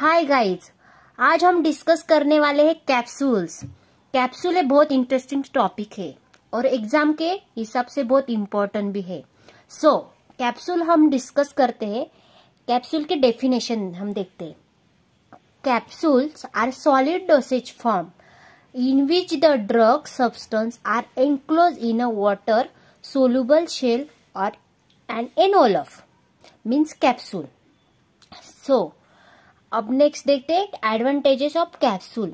Hi guys आज हम discuss करने वाले हैं कैप्सूल्स कैप्सूल है बहुत इंटरेस्टिंग टॉपिक है और एग्जाम के हिसाब से बहुत इम्पोर्टेंट भी है सो so, कैप्सूल हम डिस्कस करते हैं कैप्सूल के डेफिनेशन हम देखते हैं capsules are solid dosage form in which the drug substance are enclose in a water soluble shell और an envelope means capsule so अब नेक्स्ट देखते हैं advantages of capsule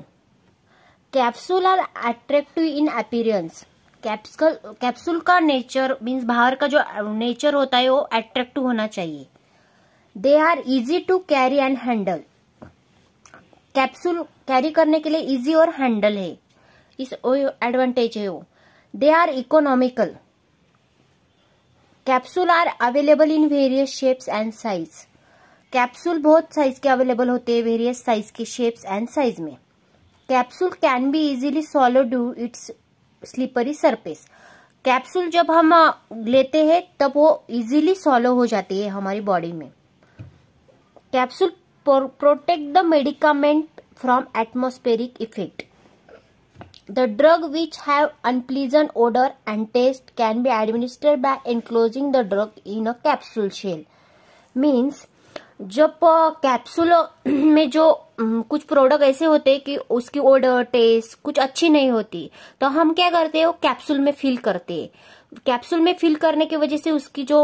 capsule are attractive in appearance capsule capsule का nature means बाहर का जो nature होता है वो अट्रैक्टिव होना चाहिए they are easy to carry and handle capsule carry करने के लिए इजी और हैंडल है इस एडवांटेज है वो they are economical capsule are available in various shapes and size capsule बहुत साइज के अवेलेबल होते हैं वेरियस साइज के शेप्स एंड साइज में capsule can be easily swallow due its slippery surface capsule जब हम लेते हैं तब वो इजीली सॉलो हो जाती है हमारी बॉडी में capsule protect the medicament from atmospheric effect The drug which have unpleasant odor and taste can be administered by enclosing the drug in a capsule shell. Means जब कैप्सूल में जो कुछ प्रोडक्ट ऐसे होते हैं कि उसकी ओडर टेस्ट कुछ अच्छी नहीं होती तो हम क्या करते हैं वो कैप्सूल में फिल करते हैं कैप्सूल में फिल करने की वजह से उसकी जो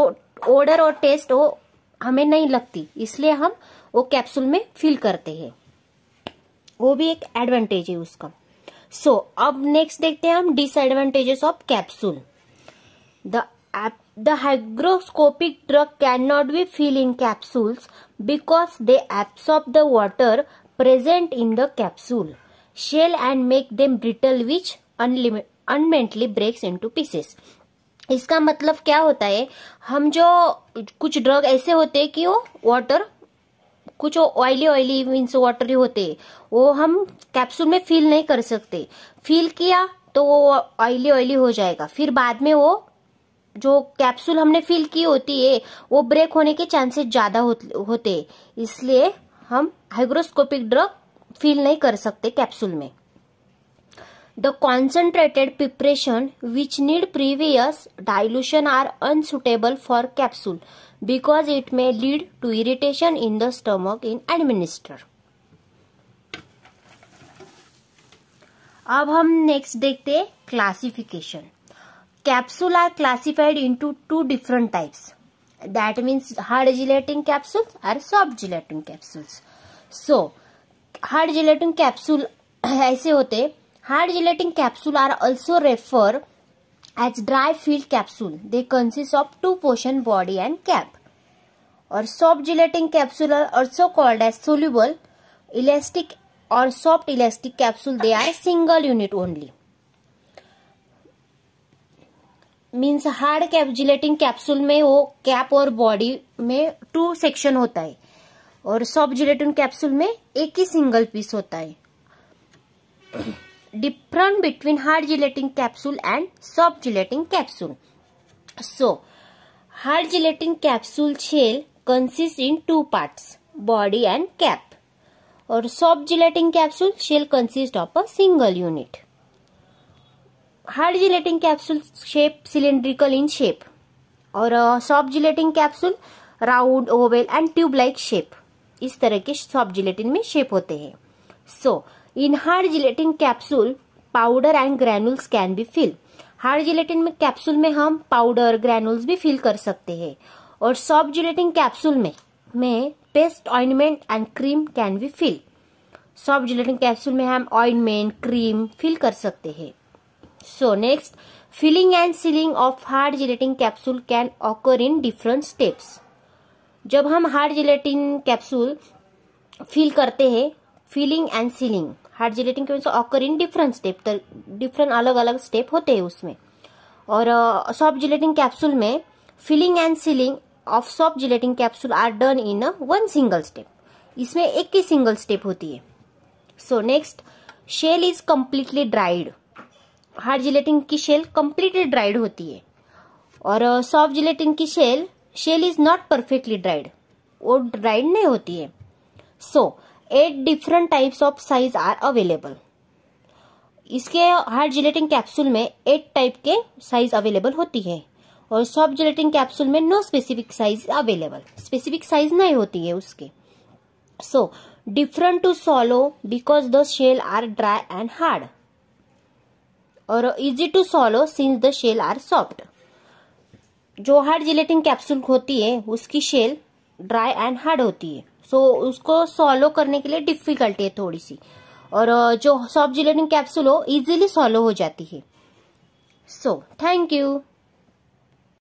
ओडर और टेस्ट वो हमें नहीं लगती इसलिए हम वो कैप्सूल में फिल करते हैं वो भी एक एडवांटेज है उसका सो so, अब नेक्स्ट देखते हैं हम डिसएडवांटेजेस ऑफ कैप्सूल द एप The hygroscopic drug cannot be filled in capsules because they absorb the water present in the capsule shell and make them brittle which unlimitedly breaks into pieces इसका मतलब क्या होता है हम जो कुछ drug ऐसे होते हैं कि वो वाटर कुछ ऑयली ऑयली मीन्स वाटरी होते वो हम कैप्सूल में फील नहीं कर सकते फील किया तो वो ऑयली ऑयली हो जाएगा फिर बाद में वो जो कैप्सूल हमने फिल की होती है वो ब्रेक होने के चांसेस ज़्यादा होते इसलिए हम हाइग्रोस्कोपिक ड्रग फिल नहीं कर सकते कैप्सूल में the concentrated preparation which need previous dilution are unsuitable for capsule because it may lead to irritation in the stomach in administer अब हम नेक्स्ट देखते classification capsule are classified into two different types that means hard gelatin capsules or soft gelatin capsules so hard gelatin capsule ऐसे होते hard gelatin capsule are also refer as dry filled capsule they consist of two portion body and cap और soft gelatin capsule are also called as soluble elastic or soft elastic capsule they are single unit only means hard capsulating capsule में वो cap और body में to section होता है और soft capsule में एक ही सिंगल पीस होता है different between hard gelatin capsule and soft gelatin capsule so hard gelatin capsule shell consist in two parts body and cap और soft gelatin capsule shell consist of a single unit hard gelatin capsule shape cylindrical in shape और soft gelatin capsule round oval and tube like shape इस तरह के soft gelatin में shape होते हैं so in hard gelatin capsule powder and granules can be fill hard gelatin में capsule में हम पाउडर ग्रेनुल्स भी फिल कर सकते हैं और सॉफ्ट जिलेटिन कैप्सूल में में paste ointment and cream can be fill soft gelatin capsule में हम ऑइनमेंट क्रीम फिल कर सकते हैं So next, filling and sealing of hard gelatin capsule can occur in different steps. जब हम हार्ड जिलेटिन कैप्सूल फिल करते हैं filling and sealing hard gelatin capsule occur in different step तो different अलग अलग स्टेप होते हैं उसमें और सॉफ्ट जिलेटिन कैप्सूल में filling and sealing of soft gelatin capsule are done in one single step इसमें एक ही सिंगल स्टेप होती है so next shell is completely dried hard gelatin की शेल कम्प्लीटली ड्राइड होती है और सॉफ्ट जिलेटिन की shell shell is not perfectly dried वो ड्राइड नहीं होती है so eight different types of size are available इसके हार्ड जिलेटिन कैप्सूल में एट टाइप के साइज अवेलेबल होती है और सॉफ्ट जिलेटिन कैप्सूल में no specific size available specific size नहीं होती है उसके so different to swallow because the shell are dry and hard और easy to swallow since the shell are soft जो हार्ड जिलेटिन कैप्सूल होती है उसकी शेल ड्राई एंड हार्ड होती है सो so, उसको सॉलो करने के लिए डिफिकल्ट है थोड़ी सी और जो सॉफ्ट जिलेटिन कैप्सूल हो इजिली सॉलो हो जाती है सो थैंक यू